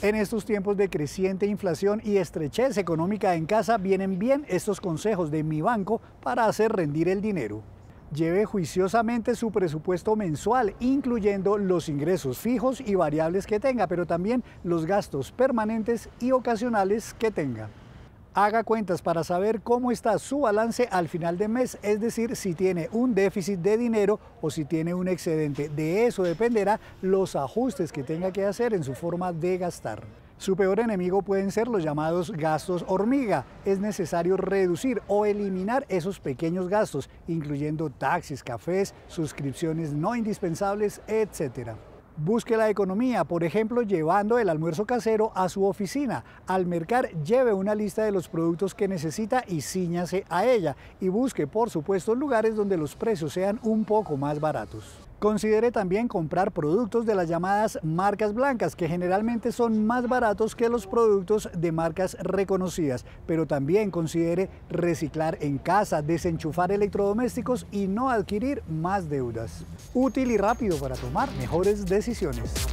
En estos tiempos de creciente inflación y estrechez económica en casa vienen bien estos consejos de mi banco para hacer rendir el dinero. Lleve juiciosamente su presupuesto mensual, incluyendo los ingresos fijos y variables que tenga, pero también los gastos permanentes y ocasionales que tenga haga cuentas para saber cómo está su balance al final de mes, es decir, si tiene un déficit de dinero o si tiene un excedente. De eso dependerá los ajustes que tenga que hacer en su forma de gastar. Su peor enemigo pueden ser los llamados gastos hormiga. Es necesario reducir o eliminar esos pequeños gastos, incluyendo taxis, cafés, suscripciones no indispensables, etc. Busque la economía, por ejemplo, llevando el almuerzo casero a su oficina. Al mercar, lleve una lista de los productos que necesita y ciñase a ella. Y busque, por supuesto, lugares donde los precios sean un poco más baratos. Considere también comprar productos de las llamadas marcas blancas, que generalmente son más baratos que los productos de marcas reconocidas, pero también considere reciclar en casa, desenchufar electrodomésticos y no adquirir más deudas. Útil y rápido para tomar mejores decisiones.